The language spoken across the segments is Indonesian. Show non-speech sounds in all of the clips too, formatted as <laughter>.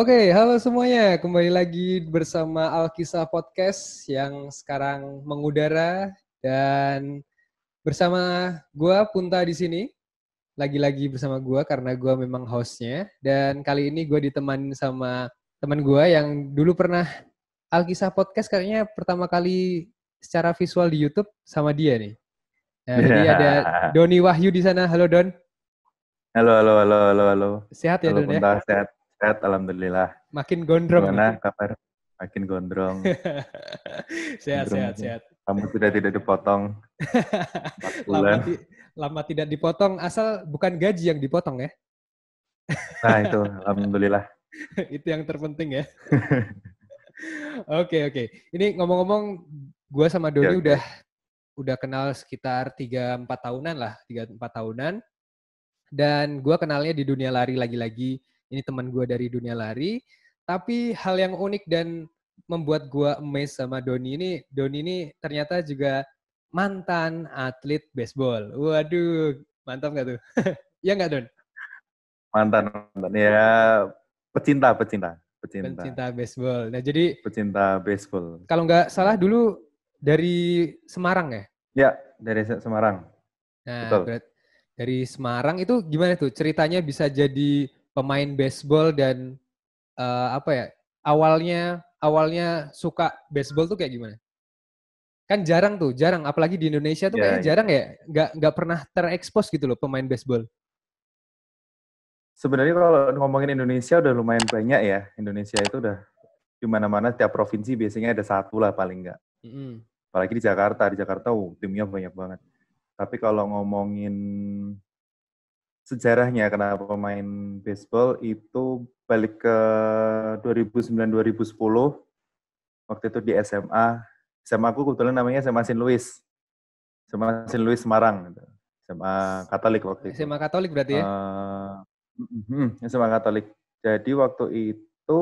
Oke, halo semuanya. Kembali lagi bersama Alkisah Podcast yang sekarang mengudara dan bersama gue Punta di sini. Lagi-lagi bersama gue karena gue memang hostnya dan kali ini gue ditemani sama teman gue yang dulu pernah Alkisah Podcast kayaknya pertama kali secara visual di YouTube sama dia nih. Nah, jadi iya. ada Doni Wahyu di sana. Halo Don. Halo, halo, halo, halo, halo. Sehat ya halo, Don ya? Sehat, Sehat, alhamdulillah. Makin gondrong. Gimana makin. kabar? Makin gondrong. <laughs> sehat, gondrong. sehat, sehat. Kamu sudah tidak dipotong. <laughs> lama, ti lama tidak dipotong, asal bukan gaji yang dipotong ya? <laughs> nah itu, alhamdulillah. itu yang terpenting ya. Oke, oke. Ini ngomong-ngomong, gue sama Doni ya, udah udah kenal sekitar 3-4 tahunan lah, 3-4 tahunan. Dan gue kenalnya di dunia lari lagi-lagi ini teman gue dari dunia lari. Tapi hal yang unik dan membuat gue amazed sama Doni ini, Doni ini ternyata juga mantan atlet baseball. Waduh, mantap gak tuh? <laughs> ya gak Don? Mantan, mantan. Ya, pecinta, pecinta. Pecinta. pecinta baseball. Nah jadi pecinta baseball. Kalau nggak salah dulu dari Semarang ya? Ya dari Semarang. Nah, Betul. Berat, dari Semarang itu gimana tuh ceritanya bisa jadi pemain baseball dan uh, apa ya awalnya awalnya suka baseball tuh kayak gimana? Kan jarang tuh, jarang. Apalagi di Indonesia tuh yeah, kayaknya ya. jarang ya, nggak nggak pernah terekspos gitu loh pemain baseball. Sebenarnya kalau ngomongin Indonesia udah lumayan banyak ya. Indonesia itu udah di mana-mana tiap provinsi biasanya ada satu lah paling nggak. Mm Apalagi di Jakarta, di Jakarta uh, timnya banyak banget. Tapi kalau ngomongin sejarahnya kenapa pemain baseball itu balik ke 2009-2010 waktu itu di SMA SMA aku kebetulan namanya SMA Saint Louis SMA Saint Louis Semarang gitu. SMA Katolik waktu itu SMA Katolik berarti ya uh, eh, SMA Katolik jadi waktu itu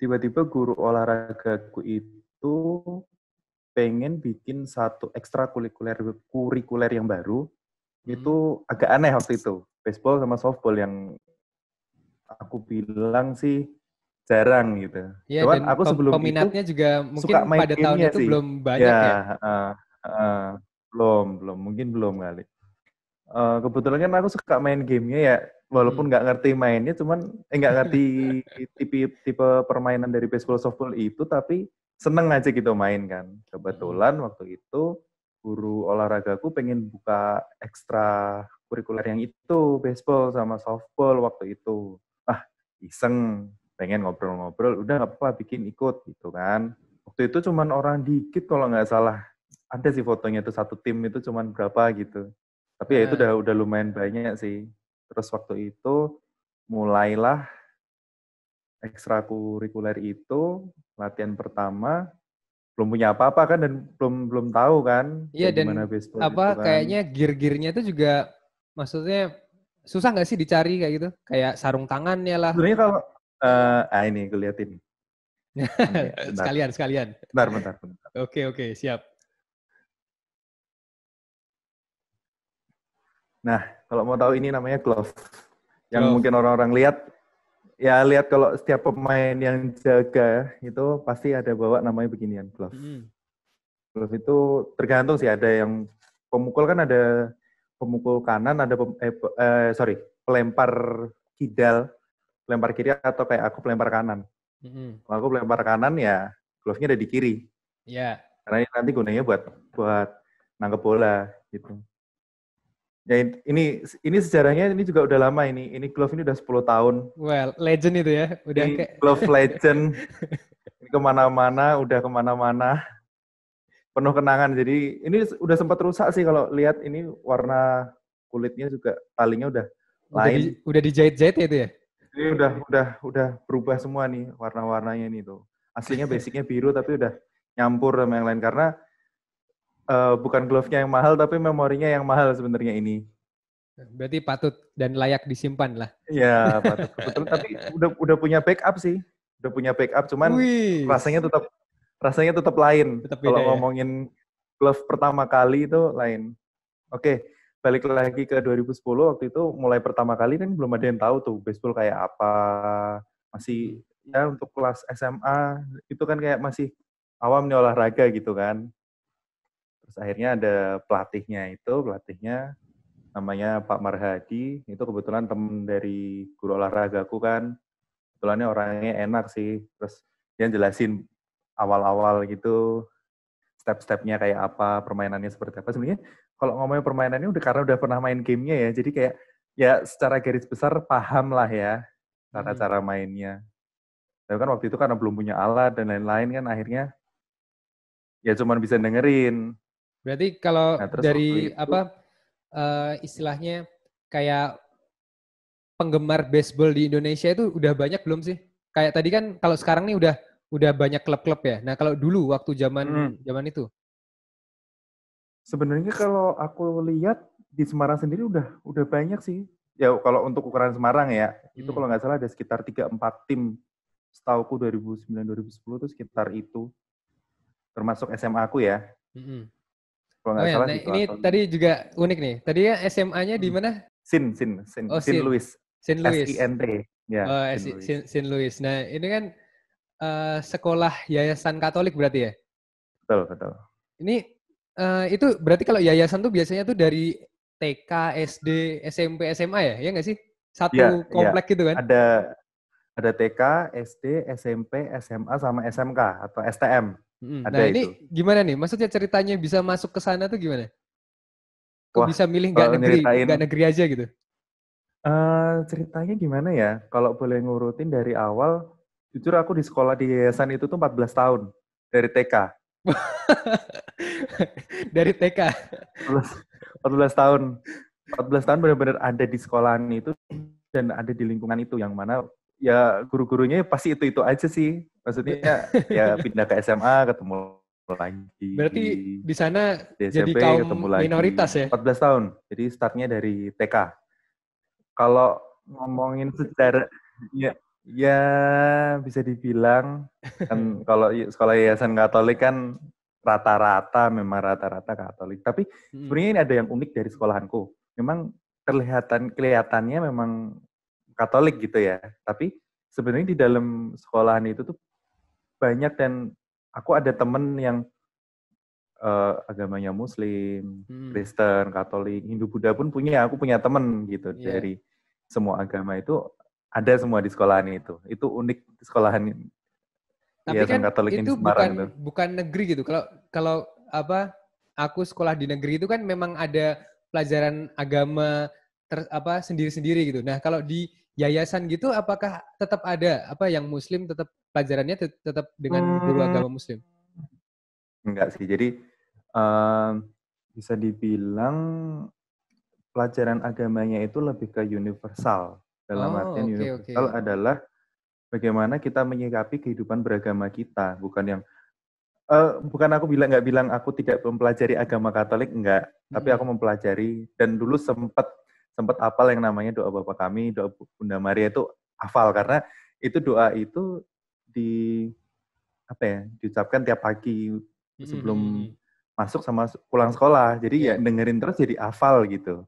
tiba-tiba guru olahragaku itu pengen bikin satu ekstra kurikuler kurikuler yang baru itu hmm. agak aneh waktu itu baseball sama softball yang aku bilang sih jarang gitu. Ya, Cuman dan aku sebelum itu juga mungkin suka main pada tahun itu sih. belum banyak iya, ya. ya? Uh, uh, belum, belum, mungkin belum kali. Uh, kebetulan kan aku suka main gamenya ya, walaupun hmm. nggak hmm. ngerti mainnya, cuman eh, nggak eh, ngerti <laughs> tipe tipe permainan dari baseball softball itu, tapi seneng aja gitu main kan. Hmm. Kebetulan waktu itu guru olahragaku pengen buka ekstra kurikuler yang itu baseball sama softball waktu itu ah iseng pengen ngobrol-ngobrol udah nggak apa bikin ikut gitu kan waktu itu cuman orang dikit kalau nggak salah ada sih fotonya itu satu tim itu cuman berapa gitu tapi ya itu udah udah lumayan banyak sih terus waktu itu mulailah ekstrakurikuler itu latihan pertama belum punya apa-apa kan dan belum belum tahu kan iya dan baseball apa itu kan. kayaknya gear-gearnya itu juga maksudnya susah nggak sih dicari kayak gitu kayak sarung tangannya lah sebenarnya kalau uh, ah ini gue liatin okay, <laughs> sekalian sekalian bentar bentar bentar oke okay, oke okay, siap nah kalau mau tahu ini namanya glove yang glove. mungkin orang-orang lihat ya lihat kalau setiap pemain yang jaga itu pasti ada bawa namanya beginian glove. Hmm. Glove itu tergantung sih ada yang pemukul kan ada pemukul kanan, ada pem, eh, eh sorry pelempar kidal, pelempar kiri atau kayak aku pelempar kanan. Hmm. Kalau aku pelempar kanan ya glove-nya ada di kiri. Iya. Yeah. Karena nanti gunanya buat buat nangkep bola gitu. Ya ini ini sejarahnya ini juga udah lama ini. Ini glove ini udah 10 tahun. Well, legend itu ya. Udah ini kayak glove <laughs> legend. ini kemana-mana, udah kemana-mana. Penuh kenangan. Jadi ini udah sempat rusak sih kalau lihat ini warna kulitnya juga talinya udah, udah lain. Di, udah dijahit-jahit ya itu ya? Ini udah udah udah berubah semua nih warna-warnanya ini tuh. Aslinya basicnya biru tapi udah nyampur sama yang lain karena uh, bukan glove-nya yang mahal tapi memorinya yang mahal sebenarnya ini. Berarti patut dan layak disimpan lah. Iya, patut. Kebetulan tapi udah udah punya backup sih. Udah punya backup cuman Wih. rasanya tetap rasanya tetap lain. Kalau ya. ngomongin glove pertama kali itu lain. Oke, balik lagi ke 2010 waktu itu mulai pertama kali kan belum ada yang tahu tuh baseball kayak apa. Masih ya untuk kelas SMA itu kan kayak masih awam nih olahraga gitu kan. Terus akhirnya ada pelatihnya itu, pelatihnya namanya Pak Marhadi, itu kebetulan temen dari guru olahragaku kan. Kebetulannya orangnya enak sih. Terus dia jelasin awal-awal gitu step-stepnya kayak apa, permainannya seperti apa. Sebenarnya kalau ngomongin permainannya udah karena udah pernah main gamenya ya, jadi kayak ya secara garis besar paham lah ya cara-cara hmm. mainnya. Tapi kan waktu itu karena belum punya alat dan lain-lain kan akhirnya ya cuman bisa dengerin. Berarti kalau nah, dari itu, apa uh, istilahnya kayak penggemar baseball di Indonesia itu udah banyak belum sih? Kayak tadi kan kalau sekarang nih udah udah banyak klub-klub ya. Nah, kalau dulu waktu zaman hmm. zaman itu Sebenarnya kalau aku lihat di Semarang sendiri udah udah banyak sih. Ya kalau untuk ukuran Semarang ya, hmm. itu kalau nggak salah ada sekitar 3 4 tim setauku 2009 2010 itu sekitar itu. Termasuk SMA aku ya. Hmm. Kalau nggak oh, ya, salah ya. nah, Ini atau... tadi juga unik nih. Tadi ya SMA-nya di hmm. mana? Sin, Sin, Sin, oh, Sin, Louis. Sin Louis. S-I-N-T. Ya, oh, Sin, Louis. Sin, Sin Louis. Nah, ini kan uh, sekolah yayasan Katolik berarti ya? Betul, betul. Ini uh, itu berarti kalau yayasan tuh biasanya tuh dari TK, SD, SMP, SMA ya? Ya nggak sih? Satu ya, ya. komplek ya. gitu kan? Ada ada TK, SD, SMP, SMA sama SMK atau STM. Hmm. Ada nah ini itu. gimana nih? Maksudnya ceritanya bisa masuk ke sana tuh gimana? Kok Wah, bisa milih nggak negeri, nggak negeri aja gitu? Uh, ceritanya gimana ya? Kalau boleh ngurutin dari awal, jujur aku di sekolah di yayasan itu tuh 14 tahun dari TK. <laughs> dari TK. 14, 14 tahun. 14 tahun benar-benar ada di sekolahan itu dan ada di lingkungan itu yang mana ya guru-gurunya ya pasti itu-itu aja sih. Maksudnya ya <laughs> pindah ke SMA ketemu lagi. Berarti di sana di SMP, jadi kaum ketemu lagi. minoritas ya? 14 tahun. Jadi startnya dari TK. Kalau ngomongin secara ya ya bisa dibilang kan <laughs> kalau ya, sekolah yayasan Katolik kan rata-rata memang rata-rata Katolik. Tapi hmm. sebenarnya ini ada yang unik dari sekolahanku. Memang terlihatan kelihatannya memang Katolik gitu ya. Tapi sebenarnya di dalam sekolahan itu tuh banyak dan aku ada temen yang uh, agamanya Muslim, hmm. Kristen, Katolik, Hindu, Buddha pun punya. Aku punya temen gitu yeah. dari semua agama itu ada semua di sekolahan itu. Itu unik di sekolahan. Tapi ya, kan Katolik itu bukan itu. bukan negeri gitu. Kalau kalau apa aku sekolah di negeri itu kan memang ada pelajaran agama ter, apa sendiri-sendiri gitu. Nah, kalau di yayasan gitu apakah tetap ada apa yang muslim tetap pelajarannya tetap dengan guru hmm. agama muslim? Enggak sih. Jadi uh, bisa dibilang pelajaran agamanya itu lebih ke universal. Dalam oh, artian okay, universal okay. adalah bagaimana kita menyikapi kehidupan beragama kita, bukan yang uh, bukan aku bilang nggak bilang aku tidak mempelajari agama Katolik enggak, hmm. tapi aku mempelajari dan dulu sempat sempat apal yang namanya doa Bapak kami, doa Bunda Maria itu hafal karena itu doa itu di apa ya diucapkan tiap pagi sebelum mm-hmm. masuk sama pulang sekolah jadi yeah. ya dengerin terus jadi hafal gitu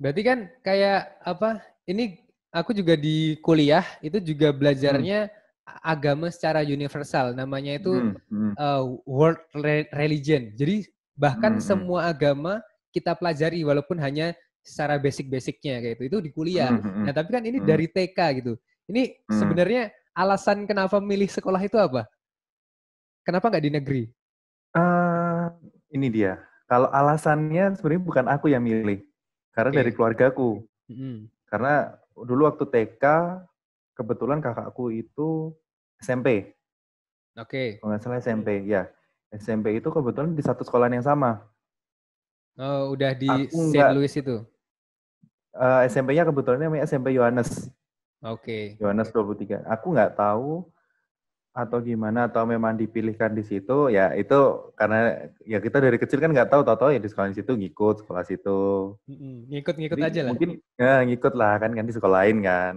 berarti kan kayak apa ini aku juga di kuliah itu juga belajarnya hmm. agama secara universal namanya itu hmm. Hmm. Uh, world religion jadi bahkan hmm, hmm. semua agama kita pelajari walaupun hanya secara basic-basicnya kayak itu itu di kuliah hmm. nah tapi kan ini hmm. dari TK gitu ini hmm. sebenarnya alasan kenapa milih sekolah itu apa? Kenapa nggak di negeri? Uh, ini dia. Kalau alasannya sebenarnya bukan aku yang milih, karena okay. dari keluargaku. Mm. Karena dulu waktu TK kebetulan kakakku itu SMP. Oke. Okay. nggak salah SMP, ya. SMP itu kebetulan di satu sekolah yang sama. Oh, udah di St. Louis itu? Uh, eh, SMP-nya kebetulan namanya SMP Yohanes. Oke. Okay. Yohanes 23. Aku nggak tahu atau gimana atau memang dipilihkan di situ ya itu karena ya kita dari kecil kan nggak tahu tau-tau ya di sekolah di situ ngikut sekolah situ ngikut ngikut Jadi aja lah mungkin ya ngikut lah kan kan di sekolah lain kan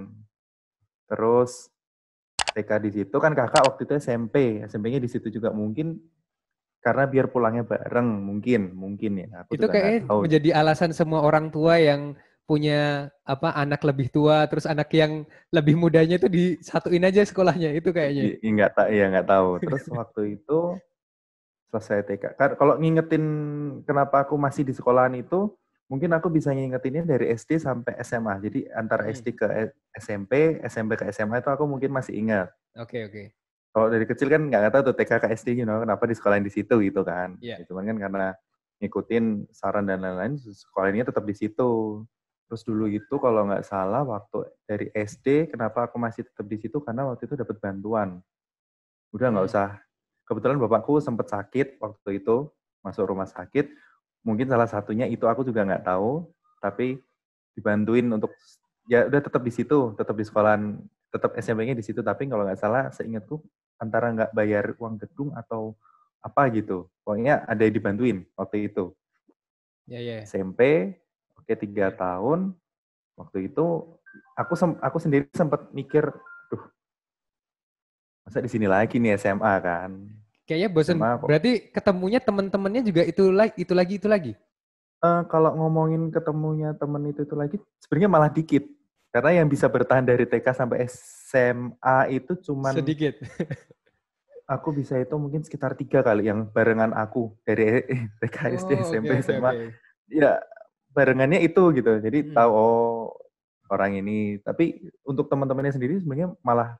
terus TK di situ kan kakak waktu itu SMP SMP-nya di situ juga mungkin karena biar pulangnya bareng mungkin mungkin ya aku itu kayaknya menjadi alasan semua orang tua yang punya apa anak lebih tua terus anak yang lebih mudanya itu disatuin aja sekolahnya itu kayaknya iya, nggak tak ya nggak tahu terus waktu itu selesai TK kalau ngingetin kenapa aku masih di sekolahan itu mungkin aku bisa ngingetinnya dari SD sampai SMA jadi antara hmm. SD ke SMP SMP ke SMA itu aku mungkin masih ingat oke okay, oke okay. kalau dari kecil kan nggak tahu tuh TK ke SD you know kenapa di sekolahan di situ gitu kan yeah. Ya cuman kan karena ngikutin saran dan lain-lain sekolahnya tetap di situ Terus dulu itu kalau nggak salah waktu dari SD, kenapa aku masih tetap di situ? Karena waktu itu dapat bantuan. Udah nggak hmm. usah. Kebetulan bapakku sempat sakit waktu itu, masuk rumah sakit. Mungkin salah satunya itu aku juga nggak tahu, tapi dibantuin untuk ya udah tetap di situ, tetap di sekolah, tetap SMP-nya di situ. Tapi kalau nggak salah, seingatku antara nggak bayar uang gedung atau apa gitu. Pokoknya ada yang dibantuin waktu itu. Ya, ya. SMP, Oke, tiga iya. tahun. Waktu itu aku sem aku sendiri sempat mikir, duh, masa di sini lagi nih SMA kan? Kayaknya bosan. Berarti ketemunya temen-temennya juga itu lagi, itu lagi, itu lagi. Uh, kalau ngomongin ketemunya temen itu itu lagi, sebenarnya malah dikit. Karena yang bisa bertahan dari TK sampai SMA itu cuma sedikit. <laughs> aku bisa itu mungkin sekitar tiga kali yang barengan aku dari e-, eh, TK SD oh, SMP okay, SMA. Okay. Ya barengannya itu gitu. Jadi hmm. tahu oh orang ini. Tapi untuk teman-temannya sendiri sebenarnya malah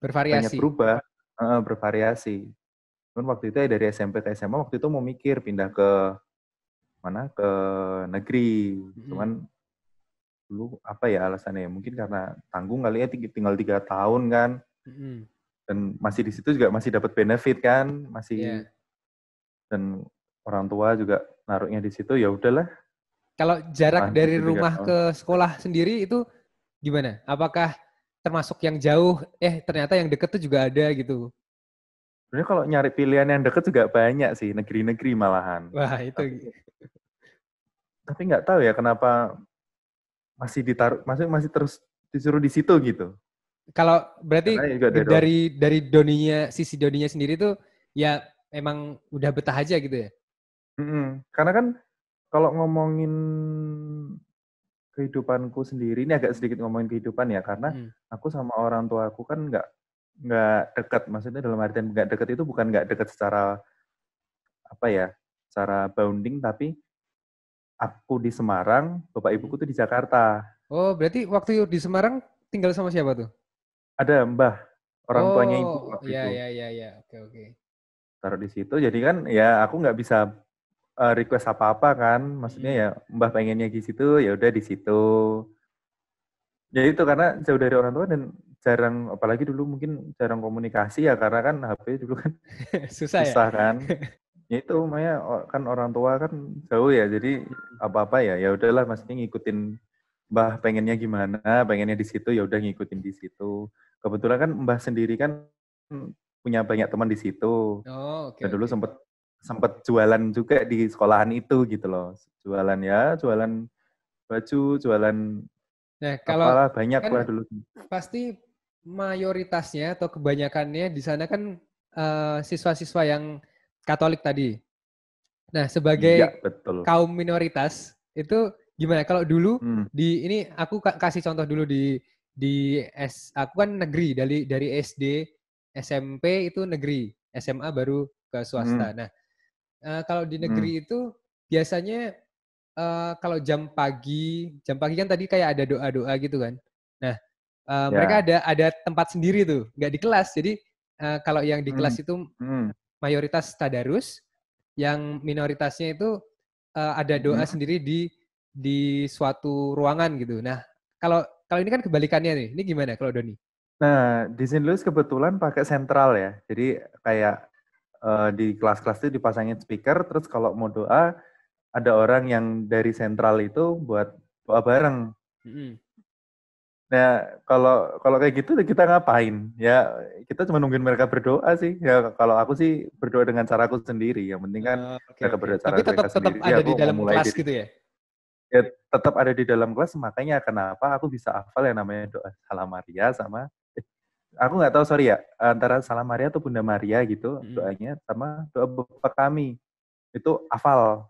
bervariasi. Banyak berubah, uh, bervariasi. Cuman waktu itu ya dari SMP ke SMA waktu itu mau mikir pindah ke mana ke negeri. Hmm. Cuman dulu apa ya alasannya? Ya? Mungkin karena tanggung kali ya tinggal tiga tahun kan. Hmm. Dan masih di situ juga masih dapat benefit kan, masih yeah. dan orang tua juga naruhnya di situ ya udahlah kalau jarak dari rumah tahun. ke sekolah sendiri itu gimana? Apakah termasuk yang jauh? Eh ternyata yang deket tuh juga ada gitu. Sebenarnya kalau nyari pilihan yang deket juga banyak sih negeri-negeri malahan. Wah itu. Tapi nggak tahu ya kenapa masih ditaruh, masih masih terus disuruh di situ gitu. Kalau berarti dari dari doninya sisi doninya sendiri tuh ya emang udah betah aja gitu ya? Mm -hmm. Karena kan kalau ngomongin kehidupanku sendiri ini agak sedikit ngomongin kehidupan ya karena hmm. aku sama orang tua aku kan nggak nggak dekat maksudnya dalam artian nggak dekat itu bukan nggak dekat secara apa ya secara bounding tapi aku di Semarang bapak hmm. ibuku tuh di Jakarta oh berarti waktu di Semarang tinggal sama siapa tuh ada mbah orang oh, tuanya ibu oh, waktu ya, itu ya ya ya oke oke taruh di situ jadi kan ya aku nggak bisa uh, request apa-apa kan. Maksudnya hmm. ya Mbah pengennya di situ, ya udah di situ. Ya itu karena jauh dari orang tua dan jarang apalagi dulu mungkin jarang komunikasi ya karena kan HP dulu kan susah, <laughs> susah ya? kan. <laughs> ya itu makanya kan orang tua kan jauh ya jadi apa-apa ya ya udahlah maksudnya ngikutin Mbah pengennya gimana, pengennya di situ ya udah ngikutin di situ. Kebetulan kan Mbah sendiri kan punya banyak teman di situ. Oh, okay, Dan dulu okay. sempat sempet jualan juga di sekolahan itu gitu loh. Jualan ya, jualan baju, jualan Nah, kalau apalah, banyak kan lah dulu. Pasti mayoritasnya atau kebanyakannya di sana kan siswa eh, siswa-siswa yang Katolik tadi. Nah, sebagai ya, betul. kaum minoritas itu gimana kalau dulu hmm. di ini aku kasih contoh dulu di di S aku kan negeri dari dari SD SMP itu negeri SMA baru ke swasta hmm. nah Eh, kalau di hmm. negeri hmm. itu biasanya uh, kalau jam pagi, jam pagi kan tadi kayak ada doa-doa gitu kan. Nah, uh, eh, yeah. mereka ada ada tempat sendiri tuh, nggak di kelas. Jadi uh, kalau yang di hmm. kelas itu hmm. mayoritas tadarus, yang minoritasnya itu uh, ada doa hmm. sendiri di di suatu ruangan gitu. Nah, kalau kalau ini kan kebalikannya nih. Ini gimana kalau Doni? Nah, di St. Louis kebetulan pakai sentral ya. Jadi kayak uh, di kelas-kelas itu dipasangin speaker terus kalau mau doa ada orang yang dari sentral itu buat doa bareng. mm Nah, kalau kalau kayak gitu kita ngapain? Ya kita cuma nungguin mereka berdoa sih. Ya kalau aku sih berdoa dengan caraku sendiri. Yang penting kan uh, oh, okay, mereka berdoa okay. cara Tapi tetap, tetap sendiri. Ya, ada ya, di dalam kelas diri. gitu ya. Ya tetap ada di dalam kelas makanya kenapa aku bisa hafal yang namanya doa salam Maria sama aku nggak tahu sorry ya antara Salam Maria atau Bunda Maria gitu hmm. doanya sama doa Bapak kami itu hafal.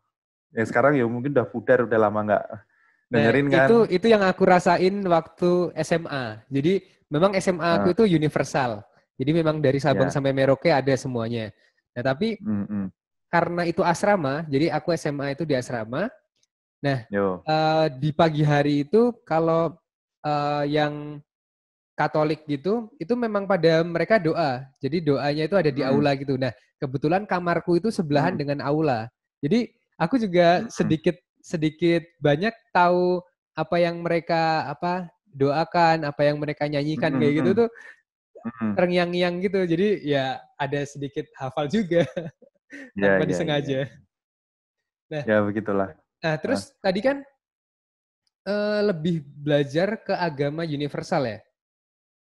Ya sekarang ya mungkin udah pudar udah lama nggak nah, dengerin nah, kan. Itu itu yang aku rasain waktu SMA. Jadi memang SMA aku itu ah. itu universal. Jadi memang dari Sabang yeah. sampai Merauke ada semuanya. Nah tapi mm -mm. karena itu asrama, jadi aku SMA itu di asrama. Nah Uh, di pagi hari itu kalau uh, yang Katolik gitu, itu memang pada mereka doa. Jadi doanya itu ada di hmm. aula gitu. Nah, kebetulan kamarku itu sebelahan hmm. dengan aula. Jadi aku juga hmm. sedikit sedikit banyak tahu apa yang mereka apa doakan, apa yang mereka nyanyikan hmm. kayak gitu hmm. tuh hmm. terngiang-ngiang gitu. Jadi ya ada sedikit hafal juga. <laughs> Ya, tanpa ya, disengaja. Ya. Nah, ya begitulah. Nah, terus nah. tadi kan eh, lebih belajar ke agama universal ya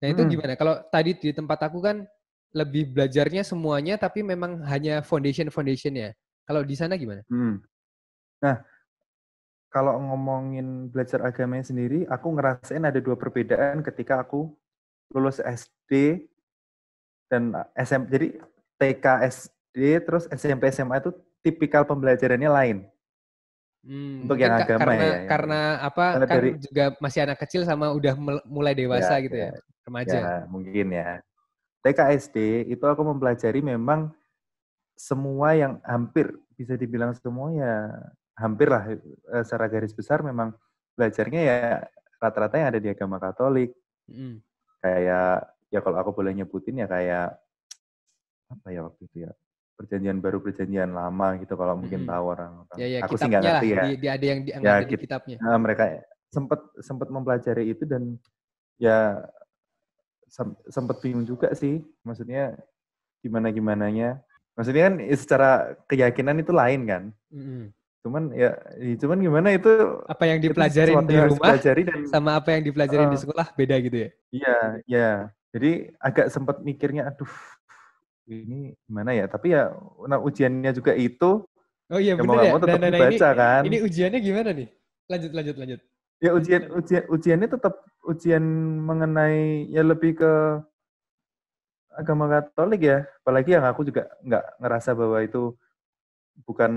Nah itu hmm. gimana? Kalau tadi di tempat aku kan lebih belajarnya semuanya, tapi memang hanya foundation foundation ya. Kalau di sana gimana? Hmm. Nah, kalau ngomongin belajar agamanya sendiri, aku ngerasain ada dua perbedaan ketika aku lulus SD dan ah, SMP. Jadi TK SD terus SMP SMA itu tipikal pembelajarannya lain. Hmm, untuk yang agama karena, ya, ya. Karena apa? Karena kan dari, juga masih anak kecil sama udah mulai ya, dewasa ya, gitu ya. ya? remaja. Ya, mungkin ya. TK itu aku mempelajari memang semua yang hampir bisa dibilang semua ya hampir lah eh, secara garis besar memang belajarnya ya rata-rata yang ada di agama Katolik. Mm. Kayak ya kalau aku boleh nyebutin ya kayak apa ya waktu itu ya perjanjian baru perjanjian lama gitu kalau mungkin mm. tahu orang. Ya, ya, aku sih nggak ngerti ya. Di, di ada yang, ya, di kitabnya. Nah, mereka sempat sempat mempelajari itu dan ya sempat bingung juga sih maksudnya gimana gimananya maksudnya kan secara keyakinan itu lain kan mm-hmm. cuman ya cuman gimana itu apa yang dipelajari di rumah dan, sama apa yang dipelajari uh, di ah. sekolah beda gitu ya iya iya jadi agak sempat mikirnya aduh ini gimana ya tapi ya nah ujiannya juga itu oh iya ya benar ya mau tetap nah, nah, nah, dibaca ini, kan ini ujiannya gimana nih lanjut lanjut lanjut ya ujian ujian ujiannya tetap ujian mengenai ya lebih ke agama Katolik ya apalagi yang aku juga nggak ngerasa bahwa itu bukan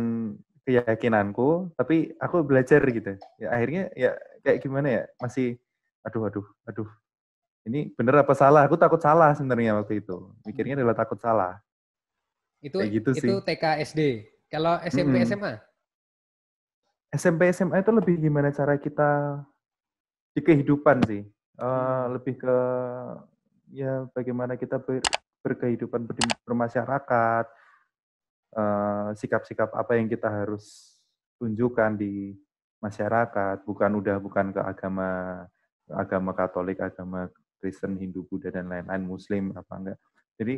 keyakinanku tapi aku belajar gitu ya akhirnya ya kayak gimana ya masih aduh aduh aduh ini bener apa salah aku takut salah sebenarnya waktu itu mikirnya adalah takut salah itu kayak gitu itu sih. TK SD kalau SMP -hmm. SMA SMP SMA itu lebih gimana cara kita di kehidupan sih uh, lebih ke ya bagaimana kita ber, berkehidupan ber, bermasyarakat eh, sikap-sikap uh, sikap apa yang kita harus tunjukkan di masyarakat bukan udah bukan ke agama agama Katolik agama Kristen Hindu Buddha dan lain-lain Muslim apa enggak jadi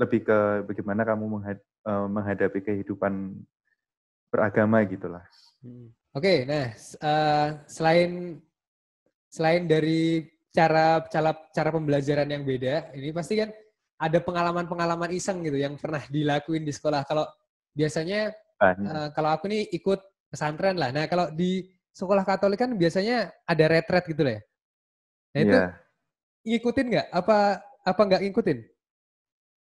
lebih ke bagaimana kamu eh, menghadapi kehidupan beragama gitulah Hmm. Oke, okay, nah uh, selain selain dari cara cara cara pembelajaran yang beda, ini pasti kan ada pengalaman-pengalaman iseng gitu yang pernah dilakuin di sekolah. Kalau biasanya uh, kalau aku nih ikut pesantren lah. Nah, kalau di sekolah Katolik kan biasanya ada retret gitu lah ya. Nah, itu yeah. ngikutin nggak? Apa apa nggak ngikutin?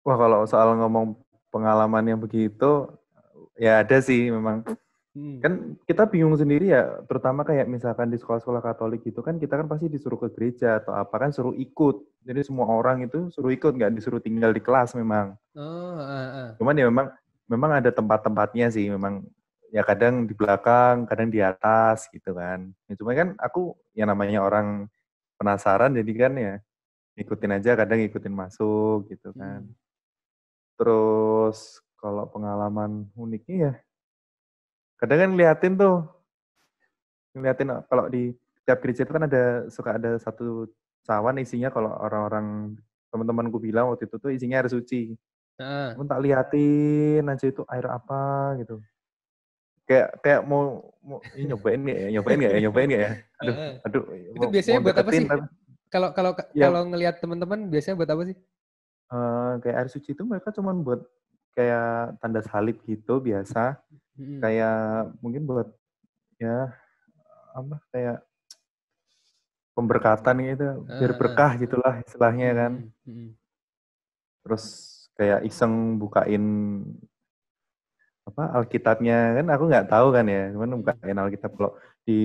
Wah, kalau soal ngomong pengalaman yang begitu, ya ada sih memang Hmm. Kan kita bingung sendiri ya, terutama kayak misalkan di sekolah-sekolah Katolik gitu kan kita kan pasti disuruh ke gereja atau apa kan suruh ikut. Jadi semua orang itu suruh ikut nggak disuruh tinggal di kelas memang. Oh, uh, uh. Cuman ya memang memang ada tempat-tempatnya sih memang ya kadang di belakang, kadang di atas gitu kan. Ya cuma kan aku yang namanya orang penasaran jadi kan ya ikutin aja kadang ikutin masuk gitu kan. Hmm. Terus kalau pengalaman uniknya ya kadang kan ngeliatin tuh ngeliatin eh, kalau di tiap gereja itu kan ada suka ada satu cawan isinya kalau orang-orang teman-temanku bilang waktu itu tuh isinya air suci. Uh. pun tak liatin aja itu air apa gitu. Kayak kayak mau, mau ini nyobain nggak ya, nyobain nggak ya, nyobain nggak ya. Aduh, uh. aduh. Itu mau, biasanya mau buat apa sih? Kalau kalau ya. kalau ngelihat teman-teman biasanya buat apa sih? Uh, kayak air suci itu mereka cuma buat kayak tanda salib gitu biasa hmm. kayak mungkin buat ya apa kayak pemberkatan gitu biar ah, berkah ah. gitulah istilahnya kan terus kayak iseng bukain apa Alkitabnya kan aku nggak tahu kan ya cuman bukain Alkitab kalau di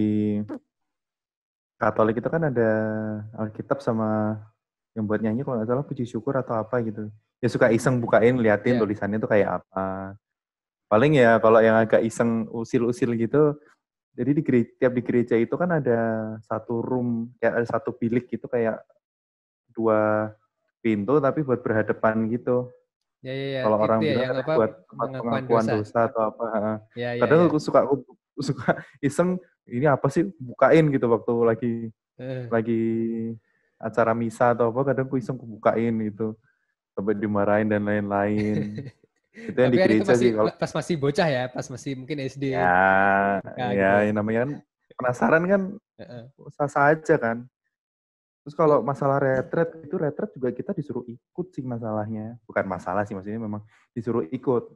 Katolik itu kan ada Alkitab sama yang buat nyanyi kalau nggak salah puji syukur atau apa gitu ya suka iseng bukain liatin yeah. tulisannya tuh kayak apa Paling ya kalau yang agak iseng usil-usil gitu, jadi di gereja, tiap di gereja itu kan ada satu room, kayak ada satu bilik gitu kayak dua pintu tapi buat berhadapan gitu. Ya, ya, ya. Kalau orang ya, bilang kan apa, buat pengakuan dosa. dosa atau apa. Ya, ya, Kadang ya. aku suka <laughs> suka iseng ini apa sih bukain gitu waktu lagi eh. lagi acara misa atau apa kadang aku iseng aku bukain gitu sampai dimarahin dan lain-lain. <laughs> itu yang di gereja sih kalau pas masih bocah ya pas masih mungkin SD ya nah, ya gitu. yang namanya kan penasaran kan uh-uh. sah kan terus kalau iya. masalah retret itu retret juga kita disuruh ikut sih masalahnya bukan masalah sih maksudnya memang disuruh ikut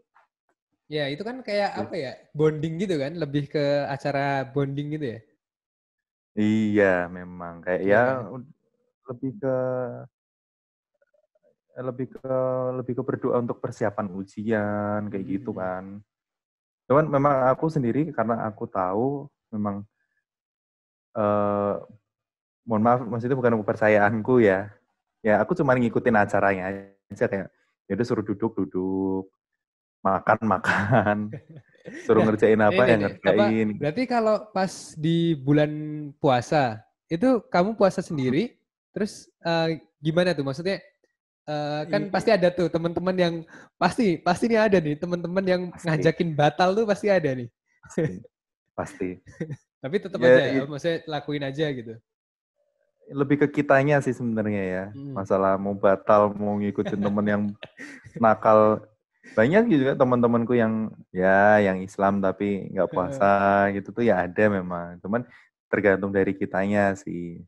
ya itu kan kayak gitu. apa ya bonding gitu kan lebih ke acara bonding gitu ya iya memang kayak ya, ya lebih ke lebih ke lebih ke berdoa untuk persiapan ujian kayak gitu hmm. gitu kan. Cuman memang aku sendiri karena aku tahu memang uh, mohon maaf maksudnya bukan kepercayaanku ya. Ya aku cuma ngikutin acaranya aja kayak ya udah suruh duduk duduk makan makan <laughs> suruh ngerjain apa yang ngerjain. Apa, berarti kalau pas di bulan puasa itu kamu puasa sendiri terus uh, gimana tuh maksudnya Eh, kan iya. pasti ada tuh teman-teman yang pasti pasti nih ada nih teman-teman yang pasti. ngajakin batal tuh pasti ada nih. Pasti. pasti. <laughs> Tapi tetap ya, aja ya, maksudnya lakuin aja gitu. Lebih ke kitanya sih sebenarnya ya. Hmm. Masalah mau batal, mau ngikutin temen yang nakal. Banyak juga teman-temanku yang ya yang Islam tapi nggak puasa gitu tuh ya ada memang. Cuman tergantung dari kitanya sih.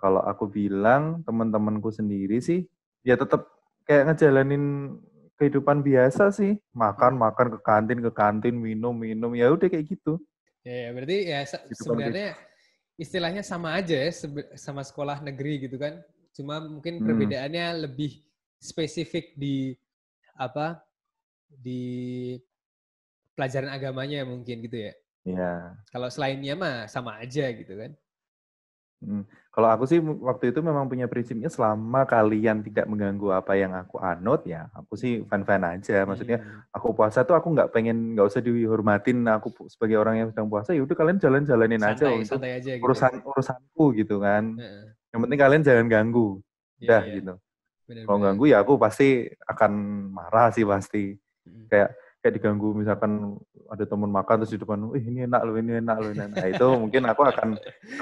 Kalau aku bilang teman-temanku sendiri sih ya tetap kayak ngejalanin kehidupan biasa sih makan hmm. makan ke kantin ke kantin minum minum ya udah kayak gitu ya, ya berarti ya gitu sebenarnya gitu. istilahnya sama aja ya sama sekolah negeri gitu kan cuma mungkin hmm. perbedaannya hmm. lebih spesifik di apa di pelajaran agamanya mungkin gitu ya Iya. kalau selainnya mah sama aja gitu kan hmm. Kalau aku sih waktu itu memang punya prinsipnya selama kalian tidak mengganggu apa yang aku anut ya, aku sih fan-fan aja. Maksudnya iya. aku puasa tuh aku nggak pengen nggak usah dihormatin aku sebagai orang yang sedang puasa. Yaudah kalian jalan-jalanin aja santai aja, gitu. urusan urusanku gitu kan. uh-uh. Yang penting kalian jangan ganggu. yeah, dah yeah. gitu. Bener -bener. Kalau ganggu ya aku pasti akan marah sih pasti. Kayak kayak diganggu misalkan ada teman makan terus di depan, "Ih, ini enak loh, ini enak loh, ini enak." Nah, itu mungkin aku akan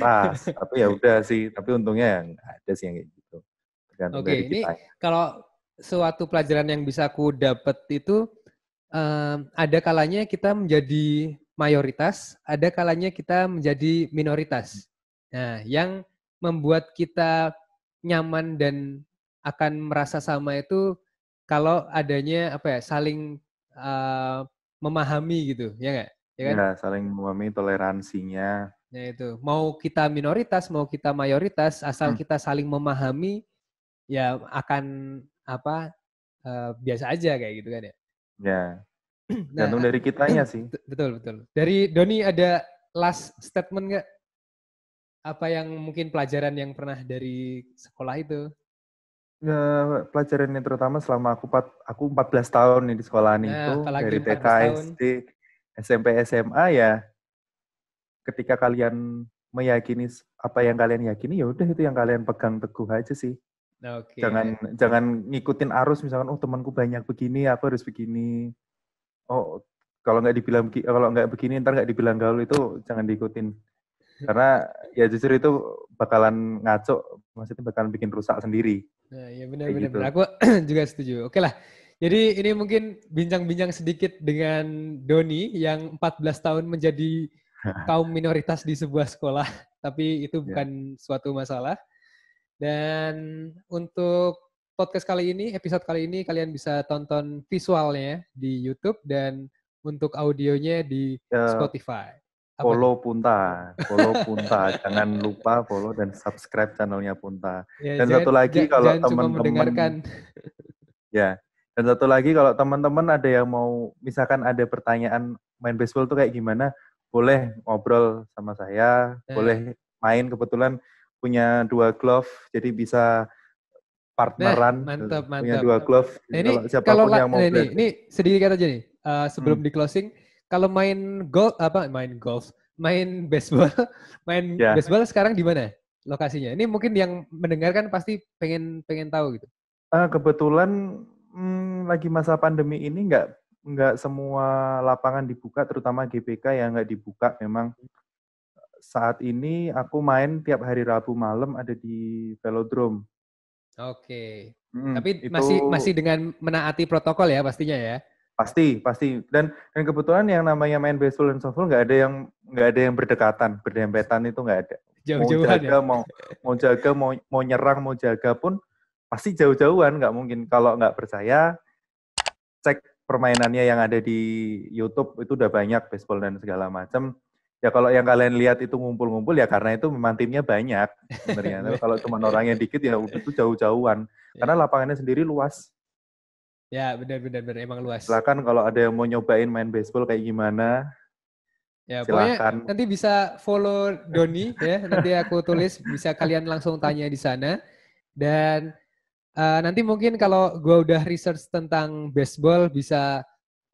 keras, tapi ya udah sih, tapi untungnya yang ada sih yang kayak gitu. Oke, okay, ini kalau suatu pelajaran yang bisa aku dapat itu um, ada kalanya kita menjadi mayoritas, ada kalanya kita menjadi minoritas. Nah, yang membuat kita nyaman dan akan merasa sama itu kalau adanya apa ya saling memahami gitu, ya nggak? Ya, iya, kan? ya, saling memahami toleransinya. Ya itu. Mau kita minoritas, mau kita mayoritas, asal hmm. kita saling memahami, ya akan apa uh, biasa aja kayak gitu kan ya. Ya. <clears throat> Nah, Gantung dari <clears throat> kitanya sih. Betul betul. Dari Doni ada last statement nggak? Apa yang mungkin pelajaran yang pernah dari sekolah itu? ya, pelajaran yang terutama selama aku empat aku belas tahun nih di sekolah nih itu dari TK, SD, SMP, SMA ya ketika kalian meyakini apa yang kalian yakini ya udah itu yang kalian pegang teguh aja sih. Okay. Jangan jangan ngikutin arus misalkan oh temanku banyak begini aku harus begini. Oh kalau nggak dibilang kalau nggak begini ntar nggak dibilang gaul itu jangan diikutin karena ya jujur itu bakalan ngaco maksudnya bakalan bikin rusak sendiri Nah, ya benar-benar. Gitu. Aku <clears throat> juga setuju. Oke lah. Jadi ini mungkin bincang-bincang sedikit dengan Doni yang 14 tahun menjadi <laughs> kaum minoritas di sebuah sekolah, tapi itu iya. bukan yeah. suatu masalah. Dan untuk podcast kali ini, episode kali ini kalian bisa tonton visualnya di YouTube dan untuk audionya di uh, Spotify follow Punta, follow Punta. jangan lupa follow dan subscribe channelnya Punta. Ya, dan jangan, satu lagi jangan, kalau teman-teman <laughs> Ya. Dan satu lagi kalau teman-teman ada yang mau misalkan ada pertanyaan main baseball tuh kayak gimana, boleh ngobrol sama saya, nah. boleh main kebetulan punya dua glove jadi bisa nah, partneran. Nah, mantap, mantap. Punya dua glove. Nah, ini kalau siapa kalau yang mau nah, ini, ini sedikit kata aja nih. Uh, sebelum hmm. di closing, kalau main golf apa main golf, main baseball, <laughs> main yeah. baseball sekarang di mana lokasinya? Ini mungkin yang mendengarkan pasti pengen pengen tahu gitu. Uh, kebetulan hmm, lagi masa pandemi ini nggak nggak semua lapangan dibuka, terutama GBK yang nggak dibuka memang. Saat ini aku main tiap hari Rabu malam ada di velodrome. Oke. Okay. Hmm, Tapi itu... masih masih dengan menaati protokol ya pastinya ya. Pasti, pasti. Dan dan kebetulan yang namanya main baseball dan softball nggak ada yang nggak ada yang berdekatan, berdempetan itu nggak ada. jauh mau jaga, ya? mau mau jaga, mau mau nyerang, mau jaga pun pasti jauh-jauhan. Nggak mungkin kalau nggak percaya cek permainannya yang ada di YouTube itu udah banyak baseball dan segala macam. Ya kalau yang kalian lihat itu ngumpul-ngumpul ya karena itu memang timnya banyak sebenarnya. <laughs> kalau cuma orangnya dikit ya itu jauh-jauhan. Ya. Karena lapangannya sendiri luas Ya, benar-benar emang luas. Silakan kalau ada yang mau nyobain main baseball kayak gimana. Ya, silakan. nanti bisa follow Doni ya. Nanti aku tulis bisa kalian langsung tanya di sana. Dan uh, nanti mungkin kalau gua udah research tentang baseball bisa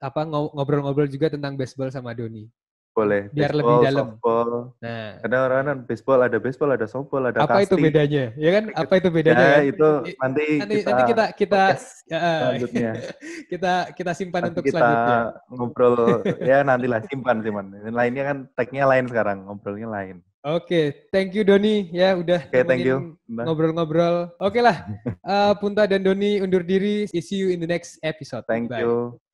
apa ngobrol-ngobrol juga tentang baseball sama Doni boleh biar baseball, lebih dalam. Softball. Nah, karena orang kan baseball ada baseball, ada softball, ada Apa casting. itu bedanya? Ya kan apa itu gitu. bedanya? Ya, ya? itu nanti, nanti kita nanti kita kita ya, eh. selanjutnya. <laughs> kita kita simpan nanti untuk kita selanjutnya. ngobrol ya nantilah simpan simpan. Lainnya kan tag lain sekarang, ngobrolnya lain. Oke, okay, thank you Doni ya udah okay, thank you. ngobrol-ngobrol. Oke okay lah, uh, Punta dan Doni undur diri. See you in the next episode. Thank Bye. you.